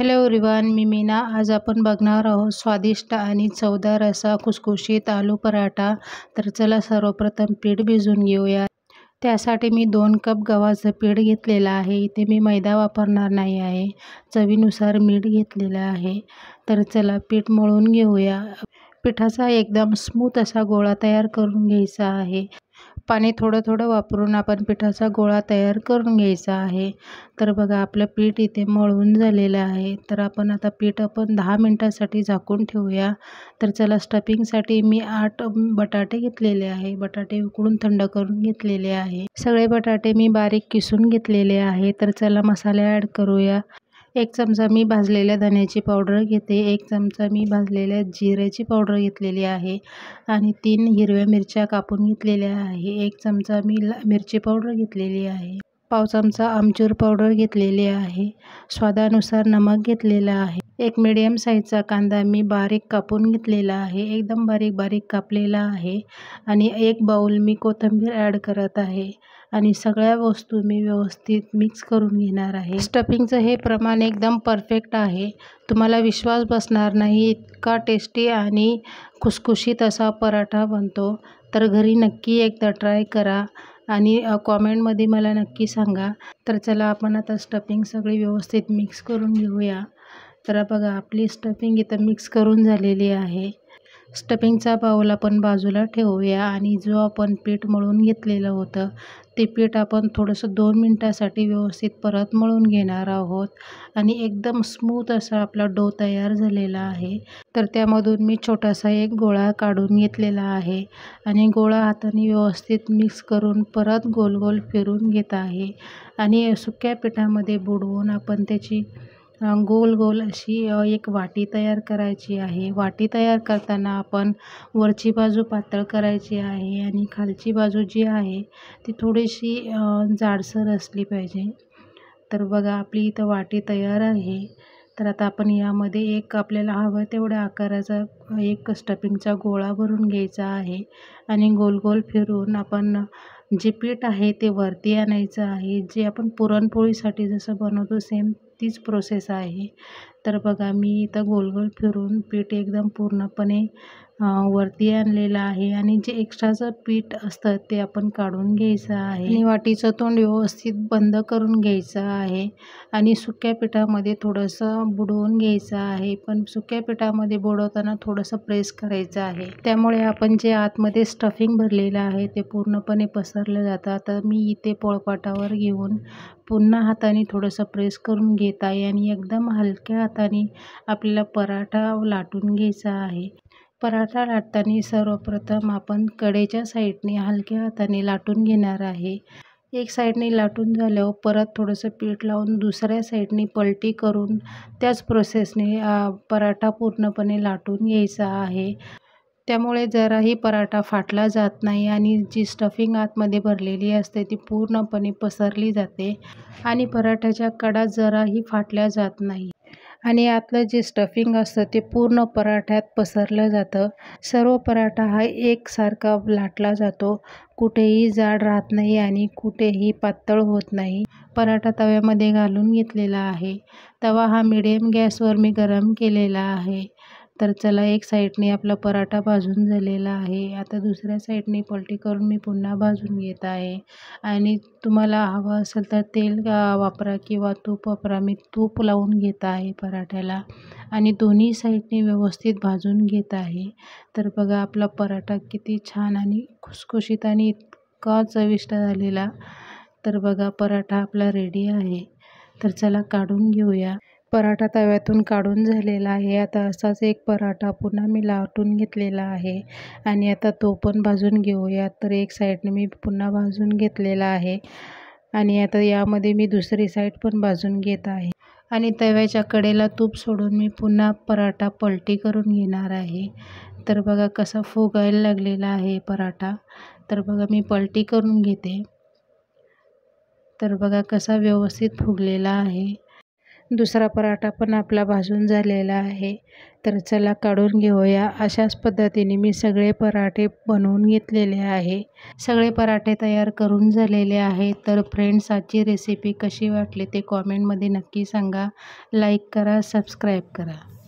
hello रिवान मी मीना आज आपण बघणार आहोत स्वादिष्ट आणि चवदार असा खुसखुशीत आलू पराठा तर चला सर्वप्रथम पीठ भिजून घेऊया त्यासाठी मी दोन कप गव्हाचं पीठ घेतलेलं आहे इथे मी मैदा वापरणार नाही आहे चवीनुसार मीठ घेतलेलं आहे तर चला पीठ मळून घेऊया पिठाचा एकदम स्मूथ असा गोळा तयार करून घ्यायचा आहे पाणी थोडं थोडं वापरून आपण पिठाचा गोळा तयार करून घ्यायचा आहे तर बघा आपलं पीठ इथे मळून झालेलं आहे तर आपण आता पीठ आपण दहा मिनटासाठी झाकून ठेवूया तर चला स्टफिंगसाठी मी आठ बटाटे घेतलेले आहे बटाटे उकडून थंड करून घेतलेले आहे सगळे बटाटे मी बारीक किसून घेतलेले आहे तर चला मसाले ॲड करूया एक चमचा मी भाजलेल्या धण्याची पावडर घेते एक चमचा मी भाजलेल्या जिऱ्याची पावडर घेतलेली आहे आणि तीन हिरव्या मिरच्या कापून घेतलेल्या आहे एक चमचा मी मिरची पावडर घेतलेली आहे पाव चमचा आमचूर पावडर घेतलेली आहे स्वादानुसार नमक घेतलेला आहे एक मीडियम साईजचा कांदा मी बारीक कापून घेतलेला आहे एकदम बारीक बारीक कापलेला आहे आणि एक बाऊल मी कोथिंबीर ॲड करत आहे आणि सगळ्या वस्तू मी व्यवस्थित मिक्स करून घेणार आहे स्टफिंगचं हे प्रमाण एकदम परफेक्ट आहे तुम्हाला विश्वास बसणार नाही इतका टेस्टी आणि खुसखुशीत असा पराठा बनतो तर घरी नक्की एकदा ट्राय करा आणि कॉमेंटमध्ये मला नक्की सांगा तर चला आपण आता स्टफिंग सगळी व्यवस्थित मिक्स करून घेऊया तर बघा आपली स्टफिंग इथं मिक्स करून झालेली आहे स्टफिंगचा बाऊल आपण बाजूला ठेवूया आणि जो आपण पीठ मळून घेतलेलं होतं ते पीठ आपण थोडंसं दोन मिनटासाठी व्यवस्थित परत मळून घेणार आहोत आणि एकदम स्मूथ असा आपला डो तयार झालेला आहे तर त्यामधून मी छोटासा एक गोळा काढून घेतलेला आहे आणि गोळा हाताने व्यवस्थित मिक्स करून परत गोल गोल फिरून घेत आहे आणि सुक्या पिठामध्ये बुडवून आपण त्याची गोल गोल अशी एक वाटी तयार करायची आहे वाटी तयार करताना आपण वरची बाजू पातळ करायची आहे आणि खालची बाजू जी आहे ती थोडीशी जाडसर असली पाहिजे तर बघा आपली इथं वाटी तयार आहे तर आता आपण यामध्ये एक आपल्याला हवं तेवढ्या आकाराचा एक स्टफिंगचा गोळा भरून घ्यायचा आहे आणि गोल गोल फिरून आपण जे पीठ आहे ते वरती आणायचं आहे जे आपण पुरणपोळीसाठी जसं बनवतो सेम तीच प्रोसेस आहे तर बघा मी इथं गोल गोल फिरून पीठ एकदम पूर्णपणे वरती आणलेलं आहे आणि जे एक्स्ट्राचं पीठ असतं ते आपण काढून घ्यायचं आहे आणि वाटीचं तोंड व्यवस्थित बंद करून घ्यायचं आहे आणि सुक्या पिठामध्ये थोडंसं बुडवून घ्यायचं आहे पण सुक्या पिठामध्ये बुडवताना थोडंसं प्रेस करायचं आहे त्यामुळे आपण जे आतमध्ये स्टफिंग भरलेलं आहे ते पूर्णपणे पसरलं जातं तर मी इथे पोळपाटावर घेऊन पुन्हा हाताने थोडंसं प्रेस करून घेत आहे आणि एकदम हलक्या हाताने आपल्याला पराठा लाटून घ्यायचा आहे पराठा लाटताना सर्वप्रथम आपण कडेच्या साईडने हलक्या हाताने लाटून घेणार आहे एक साईडने लाटून झाल्यावर परत थोडंसं पीठ लावून दुसऱ्या साईडने पलटी करून त्याच प्रोसेसने पराठा पूर्णपणे लाटून घ्यायचा आहे त्यामुळे जराही पराठा फाटला जात नाही आणि जी स्टफिंग आतमध्ये भरलेली असते ती पूर्णपणे पसरली जाते आणि पराठ्याच्या कडा जराही फाटल्या जात नाही आणि यातलं जे स्टफिंग असतं ते पूर्ण पराठ्यात पसरलं जातं सर्व पराठा हा एकसारखा लाटला जातो कुठेही जाड राहत नाही आणि कुठेही पातळ होत नाही पराठा तव्यामध्ये घालून घेतलेला आहे तवा हा मिडियम गॅसवर मी गरम केलेला आहे तर चला एक साईडने आपला पराठा भाजून झालेला आहे आता दुसऱ्या साईडने पलटी करून मी पुन्हा भाजून घेत आहे आणि तुम्हाला हवं असेल तर तेल वापरा किंवा तूप वापरा मी तूप लावून घेत आहे पराठ्याला आणि दोन्ही साईडने व्यवस्थित भाजून घेत आहे तर बघा आपला पराठा किती छान आणि खुसखुशीत आणि इतका चविष्ट झालेला तर बघा पराठा आपला रेडी आहे तर चला काढून घेऊया पराठा तव्यातून काढून झालेला आहे आता असाच एक पराठा पुन्हा मी लाटून घेतलेला आहे आणि आता तो पण भाजून घेऊया तर एक साईडने मी पुन्हा भाजून घेतलेला आहे आणि आता यामध्ये मी दुसरी साईड पण भाजून घेत आहे आणि तव्याच्या कडेला तूप सोडून मी पुन्हा पराठा पलटी करून घेणार आहे तर बघा कसा फुगायला लागलेला आहे पराठा तर बघा मी पलटी करून घेते तर बघा कसा व्यवस्थित फुगलेला आहे दुसरा पराठा पण आपला भाजून झालेला आहे तर चला काढून घेऊया अशाच पद्धतीने मी सगळे पराठे बनवून घेतलेले आहे सगळे पराठे तयार करून झालेले आहे तर फ्रेंड्स आजची रेसिपी कशी वाटली ते कॉमेंटमध्ये नक्की सांगा लाईक करा सबस्क्राईब करा